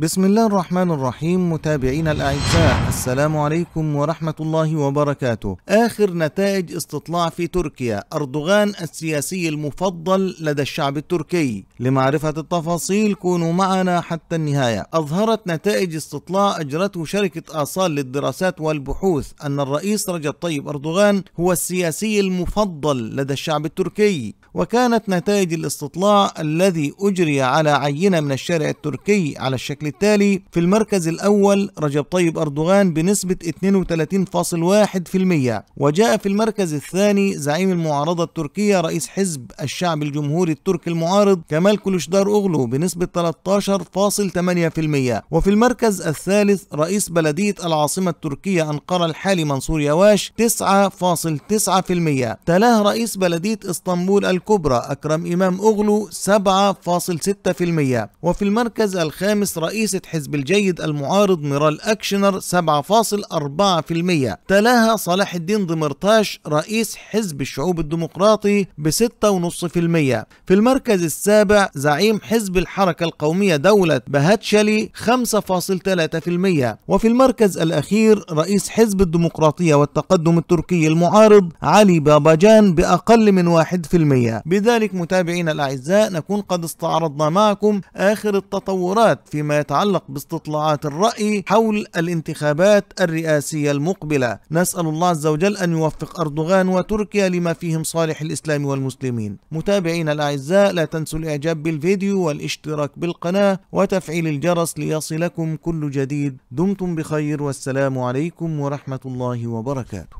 بسم الله الرحمن الرحيم متابعينا الأعزاء السلام عليكم ورحمة الله وبركاته آخر نتائج استطلاع في تركيا أردوغان السياسي المفضل لدى الشعب التركي لمعرفة التفاصيل كونوا معنا حتى النهاية أظهرت نتائج استطلاع أجرته شركة آصال للدراسات والبحوث أن الرئيس رجب طيب أردوغان هو السياسي المفضل لدى الشعب التركي وكانت نتائج الاستطلاع الذي أجري على عينة من الشارع التركي على الشكل التالي في المركز الأول رجب طيب أردوغان بنسبة 32.1% وجاء في المركز الثاني زعيم المعارضة التركية رئيس حزب الشعب الجمهوري التركي المعارض كمال كلشدار أغلو بنسبة 13.8% وفي المركز الثالث رئيس بلدية العاصمة التركية أنقرة الحالي منصور يواش 9.9% تلاه رئيس بلدية اسطنبول الكبرى أكرم إمام أغلو 7.6% وفي المركز الخامس رئيس رئيسة حزب الجيد المعارض ميرال أكشنر 7.4% تلاها صلاح الدين ضمرتاش رئيس حزب الشعوب الديمقراطي ب 6.5% في المركز السابع زعيم حزب الحركة القومية دولة بهاتشلي 5.3% وفي المركز الأخير رئيس حزب الديمقراطية والتقدم التركي المعارض علي باباجان بأقل من 1% بذلك متابعينا الأعزاء نكون قد استعرضنا معكم آخر التطورات فيما يتعلق باستطلاعات الرأي حول الانتخابات الرئاسية المقبلة نسأل الله عز وجل أن يوفق أردوغان وتركيا لما فيهم صالح الإسلام والمسلمين متابعينا الأعزاء لا تنسوا الإعجاب بالفيديو والاشتراك بالقناة وتفعيل الجرس ليصلكم كل جديد دمتم بخير والسلام عليكم ورحمة الله وبركاته